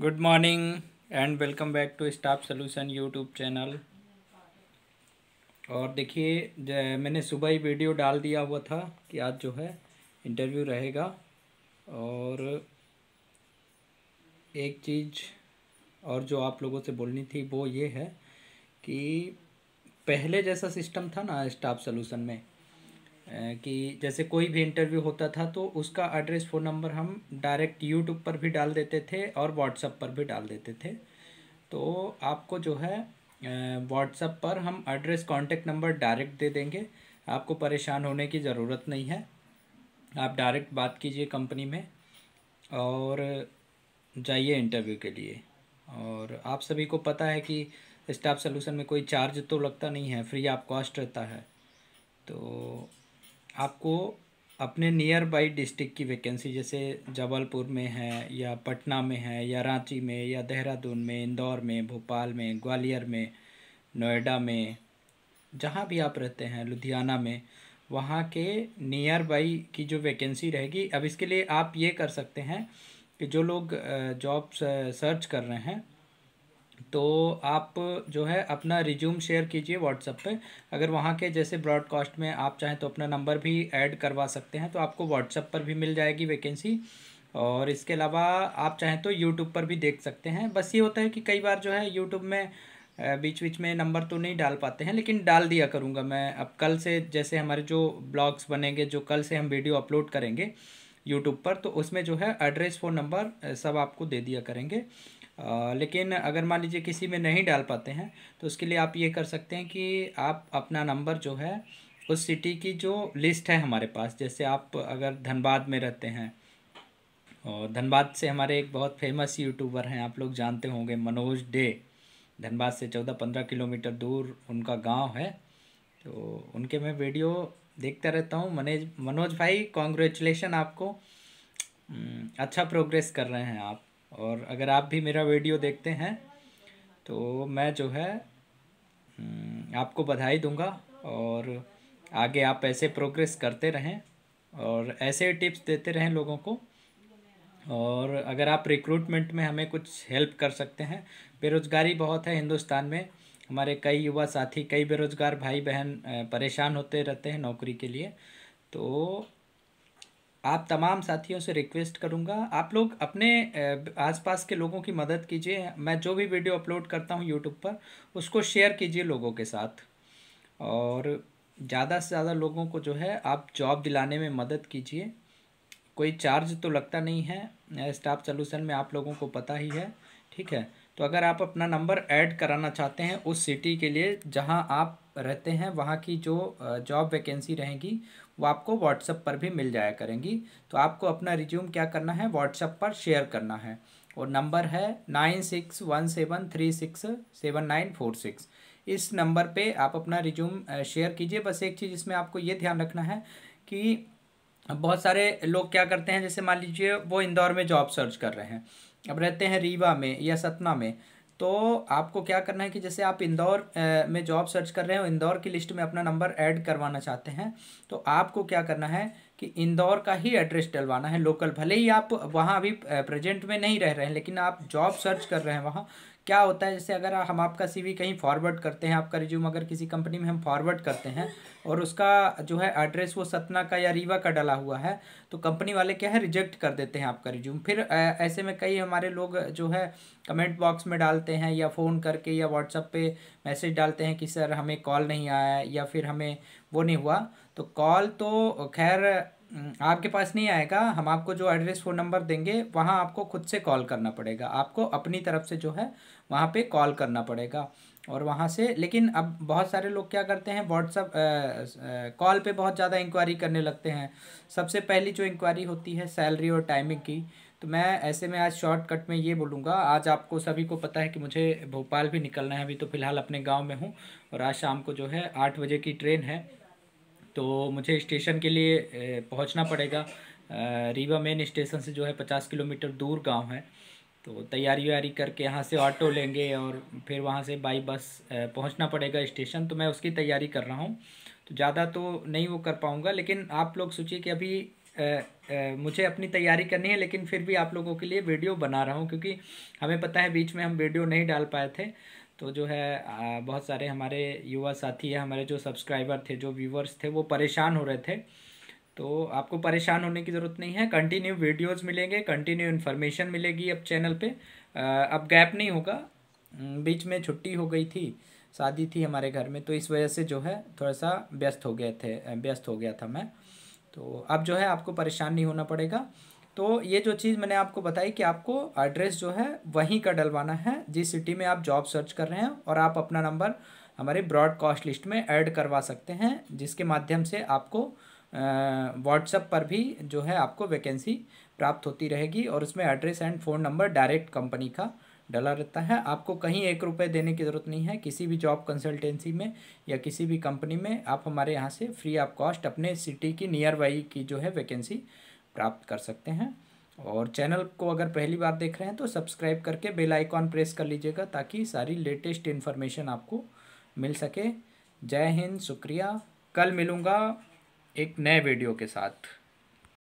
good morning and welcome back to staff solution YouTube channel और देखिए मैंने सुबह ही वीडियो डाल दिया हुआ था कि आज जो है इंटरव्यू रहेगा और एक चीज़ और जो आप लोगों से बोलनी थी वो ये है कि पहले जैसा सिस्टम था ना स्टाफ सोल्यूशन में कि जैसे कोई भी इंटरव्यू होता था तो उसका एड्रेस फ़ोन नंबर हम डायरेक्ट यूट्यूब पर भी डाल देते थे और व्हाट्सअप पर भी डाल देते थे तो आपको जो है व्हाट्सअप पर हम एड्रेस कॉन्टेक्ट नंबर डायरेक्ट दे देंगे आपको परेशान होने की ज़रूरत नहीं है आप डायरेक्ट बात कीजिए कंपनी में और जाइए इंटरव्यू के लिए और आप सभी को पता है कि स्टाफ सोल्यूशन में कोई चार्ज तो लगता नहीं है फ्री आप कॉस्ट रहता है तो आपको अपने नियर बाई डिस्ट्रिक्ट की वैकेंसी जैसे जबलपुर में है या पटना में है या रांची में या देहरादून में इंदौर में भोपाल में ग्वालियर में नोएडा में जहाँ भी आप रहते हैं लुधियाना में वहाँ के नियर बाई की जो वैकेंसी रहेगी अब इसके लिए आप ये कर सकते हैं कि जो लोग जॉब सर्च कर रहे हैं तो आप जो है अपना रिज्यूम शेयर कीजिए व्हाट्सअप पे अगर वहाँ के जैसे ब्रॉडकास्ट में आप चाहें तो अपना नंबर भी ऐड करवा सकते हैं तो आपको व्हाट्सअप पर भी मिल जाएगी वैकेंसी और इसके अलावा आप चाहें तो यूट्यूब पर भी देख सकते हैं बस ये होता है कि कई बार जो है यूट्यूब में बीच बीच में नंबर तो नहीं डाल पाते हैं लेकिन डाल दिया करूँगा मैं अब कल से जैसे हमारे जो ब्लॉग्स बनेंगे जो कल से हम वीडियो अपलोड करेंगे यूट्यूब पर तो उसमें जो है एड्रेस फ़ोन नंबर सब आपको दे दिया करेंगे लेकिन अगर मान लीजिए किसी में नहीं डाल पाते हैं तो उसके लिए आप ये कर सकते हैं कि आप अपना नंबर जो है उस सिटी की जो लिस्ट है हमारे पास जैसे आप अगर धनबाद में रहते हैं और धनबाद से हमारे एक बहुत फेमस यूट्यूबर हैं आप लोग जानते होंगे मनोज डे धनबाद से चौदह पंद्रह किलोमीटर दूर उनका गांव है तो उनके मैं वीडियो देखता रहता हूँ मनोज मनोज भाई कॉन्ग्रेचुलेसन आपको हम्म, अच्छा प्रोग्रेस कर रहे हैं आप और अगर आप भी मेरा वीडियो देखते हैं तो मैं जो है हम्म, आपको बधाई दूंगा और आगे आप ऐसे प्रोग्रेस करते रहें और ऐसे टिप्स देते रहें लोगों को और अगर आप रिक्रूटमेंट में हमें कुछ हेल्प कर सकते हैं बेरोज़गारी बहुत है हिंदुस्तान में हमारे कई युवा साथी कई बेरोज़गार भाई बहन परेशान होते रहते हैं नौकरी के लिए तो आप तमाम साथियों से रिक्वेस्ट करूँगा आप लोग अपने आसपास के लोगों की मदद कीजिए मैं जो भी वीडियो अपलोड करता हूँ यूट्यूब पर उसको शेयर कीजिए लोगों के साथ और ज़्यादा से ज़्यादा लोगों को जो है आप जॉब दिलाने में मदद कीजिए कोई चार्ज तो लगता नहीं है स्टाफ सोल्यूशन में आप लोगों को पता ही है ठीक है तो अगर आप अपना नंबर ऐड कराना चाहते हैं उस सिटी के लिए जहां आप रहते हैं वहां की जो जॉब वैकेंसी रहेगी वो आपको व्हाट्सअप पर भी मिल जाया करेंगी तो आपको अपना रिज्यूम क्या करना है व्हाट्सएप पर शेयर करना है और नंबर है nine six one seven three six seven nine four six इस नंबर पे आप अपना रिज्यूम शेयर कीजिए बस एक चीज़ इसमें आपको ये ध्यान रखना है कि बहुत सारे लोग क्या करते हैं जैसे मान लीजिए वो इंदौर में जॉब सर्च कर रहे हैं अब रहते हैं रीवा में या सतना में तो आपको क्या करना है कि जैसे आप इंदौर में जॉब सर्च कर रहे हो इंदौर की लिस्ट में अपना नंबर ऐड करवाना चाहते हैं तो आपको क्या करना है कि इंदौर का ही एड्रेस डलवाना है लोकल भले ही आप वहाँ अभी प्रेजेंट में नहीं रह रहे हैं लेकिन आप जॉब सर्च कर रहे हैं वहाँ क्या होता है जैसे अगर हम आपका सीवी कहीं फॉरवर्ड करते हैं आपका रिज्यूम अगर किसी कंपनी में हम फॉरवर्ड करते हैं और उसका जो है एड्रेस वो सतना का या रीवा का डला हुआ है तो कंपनी वाले क्या है रिजेक्ट कर देते हैं आपका रिज्यूम फिर ऐसे में कई हमारे लोग जो है कमेंट बॉक्स में डालते हैं या फ़ोन करके या व्हाट्सअप पर मैसेज डालते हैं कि सर हमें कॉल नहीं आया या फिर हमें वो नहीं हुआ तो कॉल तो खैर हम्म, आपके पास नहीं आएगा हम आपको जो एड्रेस फ़ोन नंबर देंगे वहाँ आपको खुद से कॉल करना पड़ेगा आपको अपनी तरफ से जो है वहाँ पे कॉल करना पड़ेगा और वहाँ से लेकिन अब बहुत सारे लोग क्या करते हैं व्हाट्सअप कॉल पे बहुत ज़्यादा इंक्वायरी करने लगते हैं सबसे पहली जो इंक्वायरी होती है सैलरी और टाइमिंग की तो मैं ऐसे में आज शॉर्टकट में ये बोलूँगा आज आपको सभी को पता है कि मुझे भोपाल भी निकलना है अभी तो फ़िलहाल अपने गाँव में हूँ और आज शाम को जो है आठ बजे की ट्रेन है तो मुझे स्टेशन के लिए पहुंचना पड़ेगा रीवा मेन स्टेशन से जो है पचास किलोमीटर दूर गांव है तो तैयारी व्यारी करके यहाँ से ऑटो लेंगे और फिर वहाँ से बाई बस पहुँचना पड़ेगा स्टेशन तो मैं उसकी तैयारी कर रहा हूँ तो ज़्यादा तो नहीं वो कर पाऊँगा लेकिन आप लोग सोचिए कि अभी आ, आ, मुझे अपनी तैयारी करनी है लेकिन फिर भी आप लोगों के लिए वीडियो बना रहा हूँ क्योंकि हमें पता है बीच में हम वीडियो नहीं डाल पाए थे तो जो है बहुत सारे हमारे युवा साथी या हमारे जो सब्सक्राइबर थे जो व्यूवर्स थे वो परेशान हो रहे थे तो आपको परेशान होने की ज़रूरत नहीं है कंटिन्यू वीडियोस मिलेंगे कंटिन्यू इन्फॉर्मेशन मिलेगी अब चैनल पे अब गैप नहीं होगा बीच में छुट्टी हो गई थी शादी थी हमारे घर में तो इस वजह से जो है थोड़ा सा व्यस्त हो गए थे व्यस्त हो गया था मैं तो अब जो है आपको परेशान नहीं होना पड़ेगा तो ये जो चीज़ मैंने आपको बताई कि आपको एड्रेस जो है वहीं का डलवाना है जिस सिटी में आप जॉब सर्च कर रहे हैं और आप अपना नंबर हमारे ब्रॉडकास्ट लिस्ट में ऐड करवा सकते हैं जिसके माध्यम से आपको व्हाट्सएप पर भी जो है आपको वैकेंसी प्राप्त होती रहेगी और उसमें address and phone number direct company का डला रहता है आपको कहीं एक रुपये देने की ज़रूरत नहीं है किसी भी जॉब कंसल्टेंसी में या किसी भी कंपनी में आप हमारे यहाँ से फ्री ऑफ कॉस्ट अपने सिटी की नियर बाई की जो है वैकेंसी प्राप्त कर सकते हैं और चैनल को अगर पहली बार देख रहे हैं तो सब्सक्राइब करके बेल आइकॉन प्रेस कर लीजिएगा ताकि सारी लेटेस्ट इन्फॉर्मेशन आपको मिल सके जय हिंद शुक्रिया कल मिलूँगा एक नए वीडियो के साथ